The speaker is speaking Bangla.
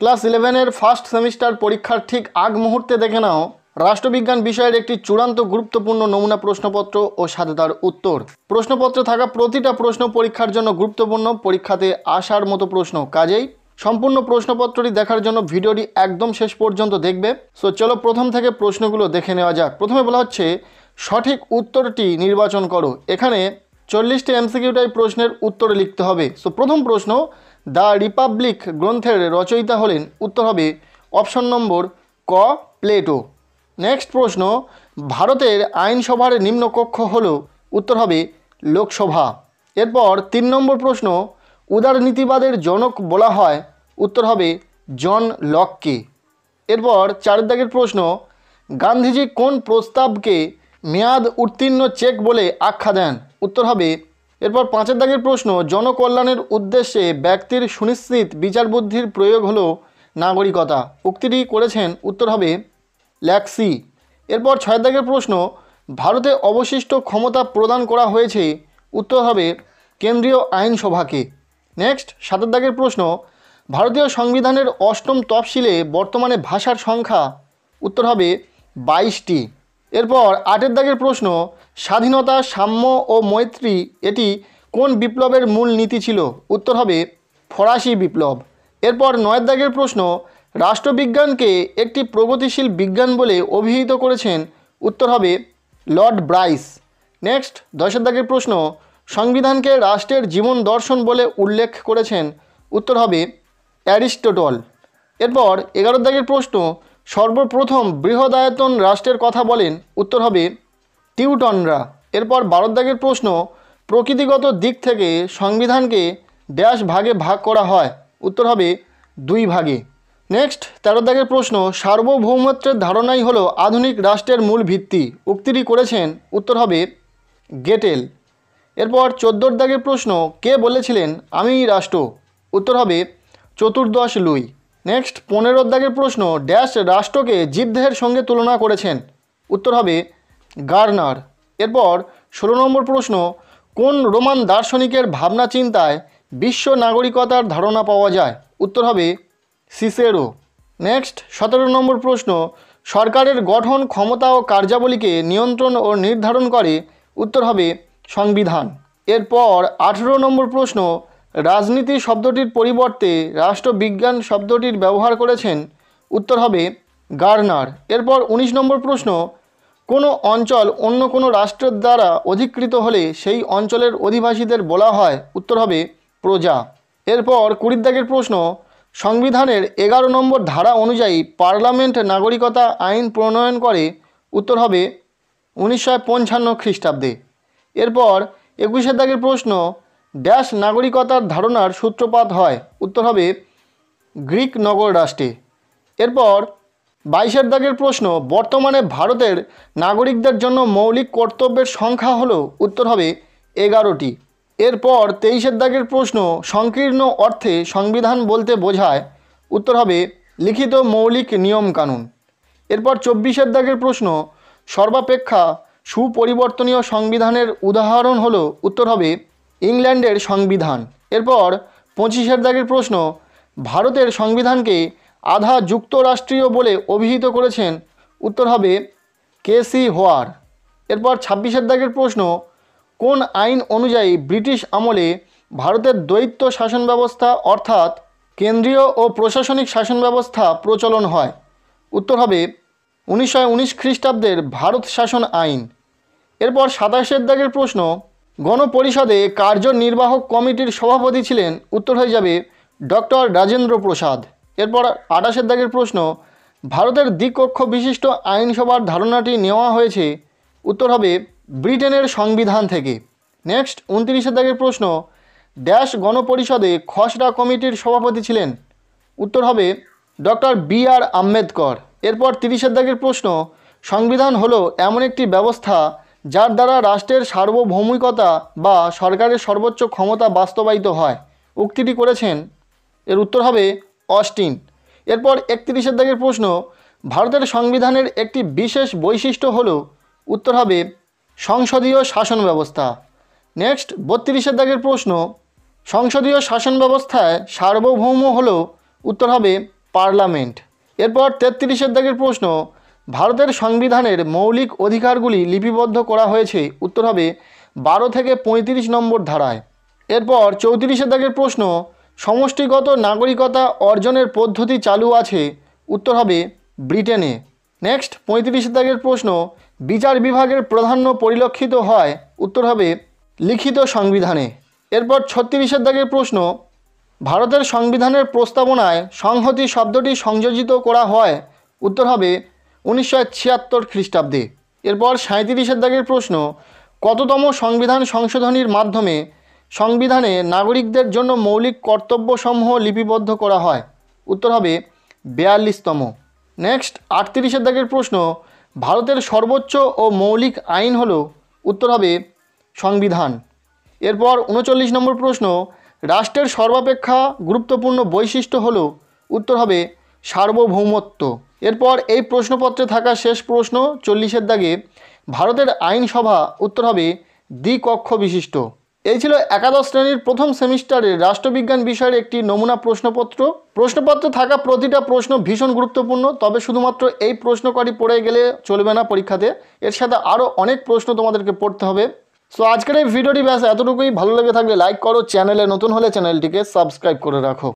ক্লাস ইলেভেনের ফার্স্ট সেমিস্টার পরীক্ষার ঠিক আগ মুহূর্তে দেখে নাও রাষ্ট্রবিজ্ঞান বিষয়ের একটি চূড়ান্ত গুরুত্বপূর্ণ নমুনা প্রশ্নপত্র ও সাথে তার উত্তর প্রশ্নপত্রে থাকা প্রতিটা প্রশ্ন পরীক্ষার জন্য গুরুত্বপূর্ণ পরীক্ষাতে আসার মতো প্রশ্ন কাজেই সম্পূর্ণ প্রশ্নপত্রটি দেখার জন্য ভিডিওটি একদম শেষ পর্যন্ত দেখবে সো চলো প্রথম থেকে প্রশ্নগুলো দেখে নেওয়া যাক প্রথমে বলা হচ্ছে সঠিক উত্তরটি নির্বাচন করো এখানে চল্লিশটি এমসিকিউটাই প্রশ্নের উত্তর লিখতে হবে সো প্রথম প্রশ্ন দ্য রিপাবলিক গ্রন্থের রচয়িতা হলেন উত্তর হবে অপশন নম্বর ক প্লেটো নেক্সট প্রশ্ন ভারতের আইনসভার নিম্নকক্ষ হল উত্তর হবে লোকসভা এরপর তিন নম্বর প্রশ্ন উদারনীতিবাদের জনক বলা হয় উত্তর হবে জন লককে এরপর চার দাগের প্রশ্ন গান্ধীজি কোন প্রস্তাবকে মেয়াদ উত্তীর্ণ চেক বলে আখ্যা দেন উত্তর হবে এরপর পাঁচের দাগের প্রশ্ন জনকল্যাণের উদ্দেশ্যে ব্যক্তির সুনিশ্চিত বিচার বুদ্ধির প্রয়োগ হলো নাগরিকতা উক্তিটি করেছেন উত্তর হবে ল্যাক্সি এরপর ছয় দাগের প্রশ্ন ভারতে অবশিষ্ট ক্ষমতা প্রদান করা হয়েছে উত্তর হবে কেন্দ্রীয় আইনসভাকে নেক্সট সাতের দাগের প্রশ্ন ভারতীয় সংবিধানের অষ্টম তফসিলে বর্তমানে ভাষার সংখ্যা উত্তর হবে বাইশটি এরপর আটের দাগের প্রশ্ন স্বাধীনতা সাম্য ও মৈত্রী এটি কোন বিপ্লবের মূল নীতি ছিল উত্তর হবে ফরাসি বিপ্লব এরপর নয়ের দাগের প্রশ্ন রাষ্ট্রবিজ্ঞানকে একটি প্রগতিশীল বিজ্ঞান বলে অভিহিত করেছেন উত্তর হবে লর্ড ব্রাইস নেক্সট দশের দাগের প্রশ্ন সংবিধানকে রাষ্ট্রের জীবন দর্শন বলে উল্লেখ করেছেন উত্তর হবে অ্যারিস্টোটল এরপর এগারো দাগের প্রশ্ন সর্বপ্রথম বৃহদায়তন রাষ্ট্রের কথা বলেন উত্তর হবে টিউটনরা এরপর দাগের প্রশ্ন প্রকৃতিগত দিক থেকে সংবিধানকে ড্যাশ ভাগে ভাগ করা হয় উত্তর হবে দুই ভাগে নেক্সট তেরো দাগের প্রশ্ন সার্বভৌমত্বের ধারণাই হলো আধুনিক রাষ্ট্রের মূল ভিত্তি উক্তিটি করেছেন উত্তর হবে গেটেল এরপর চোদ্দোর দাগের প্রশ্ন কে বলেছিলেন আমি রাষ্ট্র উত্তর হবে চতুর্দশ লুই নেক্সট পনেরো দাগের প্রশ্ন ড্যাশ রাষ্ট্রকে জীবদেহের সঙ্গে তুলনা করেছেন উত্তর হবে গার্নার এরপর ষোলো নম্বর প্রশ্ন কোন রোমান দার্শনিকের ভাবনা চিন্তায় বিশ্ব নাগরিকতার ধারণা পাওয়া যায় উত্তর হবে সিসেরো নেক্সট সতেরো নম্বর প্রশ্ন সরকারের গঠন ক্ষমতা ও কার্যাবলীকে নিয়ন্ত্রণ ও নির্ধারণ করে উত্তর হবে সংবিধান এরপর আঠেরো নম্বর প্রশ্ন রাজনীতি শব্দটির পরিবর্তে রাষ্ট্রবিজ্ঞান শব্দটির ব্যবহার করেছেন উত্তর হবে গার্নার এরপর ১৯ নম্বর প্রশ্ন কোনো অঞ্চল অন্য কোনো রাষ্ট্রের দ্বারা অধিকৃত হলে সেই অঞ্চলের অধিবাসীদের বলা হয় উত্তর হবে প্রজা এরপর কুড়ির দাগের প্রশ্ন সংবিধানের এগারো নম্বর ধারা অনুযায়ী পার্লামেন্ট নাগরিকতা আইন প্রণয়ন করে উত্তর হবে উনিশশো পঞ্চান্ন খ্রিস্টাব্দে এরপর একুশের দাগের প্রশ্ন ড্যাশ নাগরিকতার ধারণার সূত্রপাত হয় উত্তর হবে গ্রিক নগর রাষ্ট্রে এরপর বাইশের দাগের প্রশ্ন বর্তমানে ভারতের নাগরিকদের জন্য মৌলিক কর্তব্যের সংখ্যা হলো উত্তর হবে এগারোটি এরপর তেইশের দাগের প্রশ্ন সংকীর্ণ অর্থে সংবিধান বলতে বোঝায় উত্তর হবে লিখিত মৌলিক নিয়ম কানুন এরপর চব্বিশের দাগের প্রশ্ন সর্বাপেক্ষা সুপরিবর্তনীয় সংবিধানের উদাহরণ হলো উত্তর হবে ইংল্যান্ডের সংবিধান এরপর পঁচিশের দাগের প্রশ্ন ভারতের সংবিধানকে আধা যুক্তরাষ্ট্রীয় বলে অভিহিত করেছেন উত্তর হবে কে সি হোয়ার এরপর ছাব্বিশের দাগের প্রশ্ন কোন আইন অনুযায়ী ব্রিটিশ আমলে ভারতের দ্বৈত শাসন ব্যবস্থা অর্থাৎ কেন্দ্রীয় ও প্রশাসনিক শাসন ব্যবস্থা প্রচলন হয় উত্তর হবে উনিশশো খ্রিস্টাব্দের ভারত শাসন আইন এরপর সাতাশের দাগের প্রশ্ন গণপরিষদে কার্যনির্বাহক কমিটির সভাপতি ছিলেন উত্তর হয়ে যাবে ডক্টর রাজেন্দ্র প্রসাদ এরপর আটাশের দাগের প্রশ্ন ভারতের দ্বিকক্ষ বিশিষ্ট আইনসভার ধারণাটি নেওয়া হয়েছে উত্তর হবে ব্রিটেনের সংবিধান থেকে নেক্সট উনত্রিশের দাগের প্রশ্ন ড্যাশ গণপরিষদে খসড়া কমিটির সভাপতি ছিলেন উত্তর হবে ডক্টর বি আর আম্বেদকর এরপর তিরিশের দাগের প্রশ্ন সংবিধান হলো এমন একটি ব্যবস্থা যার দ্বারা রাষ্ট্রের সার্বভৌমিকতা বা সরকারের সর্বোচ্চ ক্ষমতা বাস্তবায়িত হয় উক্তিটি করেছেন এর উত্তর হবে অস্টিন এরপর একত্রিশের দাগের প্রশ্ন ভারতের সংবিধানের একটি বিশেষ বৈশিষ্ট্য হল উত্তর হবে সংসদীয় শাসন ব্যবস্থা নেক্সট বত্রিশের দাগের প্রশ্ন সংসদীয় শাসন ব্যবস্থায় সার্বভৌম হল উত্তর হবে পার্লামেন্ট এরপর তেত্রিশের দাগের প্রশ্ন ভারতের সংবিধানের মৌলিক অধিকারগুলি লিপিবদ্ধ করা হয়েছে উত্তর হবে বারো থেকে ৩৫ নম্বর ধারায় এরপর চৌত্রিশের দাগের প্রশ্ন সমষ্টিগত নাগরিকতা অর্জনের পদ্ধতি চালু আছে উত্তর হবে ব্রিটেনে নেক্সট পঁয়ত্রিশের দাগের প্রশ্ন বিচার বিভাগের প্রাধান্য পরিলক্ষিত হয় উত্তর হবে লিখিত সংবিধানে এরপর ছত্রিশের দাগের প্রশ্ন ভারতের সংবিধানের প্রস্তাবনায় সংহতি শব্দটি সংযোজিত করা হয় উত্তর হবে উনিশশো ছিয়াত্তর খ্রিস্টাব্দে এরপর সাঁত্রিশের দাগের প্রশ্ন কততম সংবিধান সংশোধনীর মাধ্যমে সংবিধানে নাগরিকদের জন্য মৌলিক কর্তব্যসমূহ লিপিবদ্ধ করা হয় উত্তর হবে বিয়াল্লিশতম নেক্সট আটত্রিশের দাগের প্রশ্ন ভারতের সর্বোচ্চ ও মৌলিক আইন হল উত্তর হবে সংবিধান এরপর উনচল্লিশ নম্বর প্রশ্ন রাষ্ট্রের সর্বাপেক্ষা গুরুত্বপূর্ণ বৈশিষ্ট্য হল উত্তর হবে সার্বভৌমত্ব এরপর এই প্রশ্নপত্রে থাকা শেষ প্রশ্ন চল্লিশের দাগে ভারতের আইনসভা উত্তর হবে দ্বিকক্ষ বিশিষ্ট এই ছিল একাদশ শ্রেণীর প্রথম সেমিস্টারের রাষ্ট্রবিজ্ঞান বিষয়ের একটি নমুনা প্রশ্নপত্র প্রশ্নপত্রে থাকা প্রতিটা প্রশ্ন ভীষণ গুরুত্বপূর্ণ তবে শুধুমাত্র এই প্রশ্ন কটি পড়ে গেলে চলবে না পরীক্ষাতে এর সাথে আরও অনেক প্রশ্ন তোমাদেরকে পড়তে হবে সো আজকের এই ভিডিওটি ব্যাস এতটুকুই ভালো লেগে থাকলে লাইক করো চ্যানেলে নতুন হলে চ্যানেলটিকে সাবস্ক্রাইব করে রাখো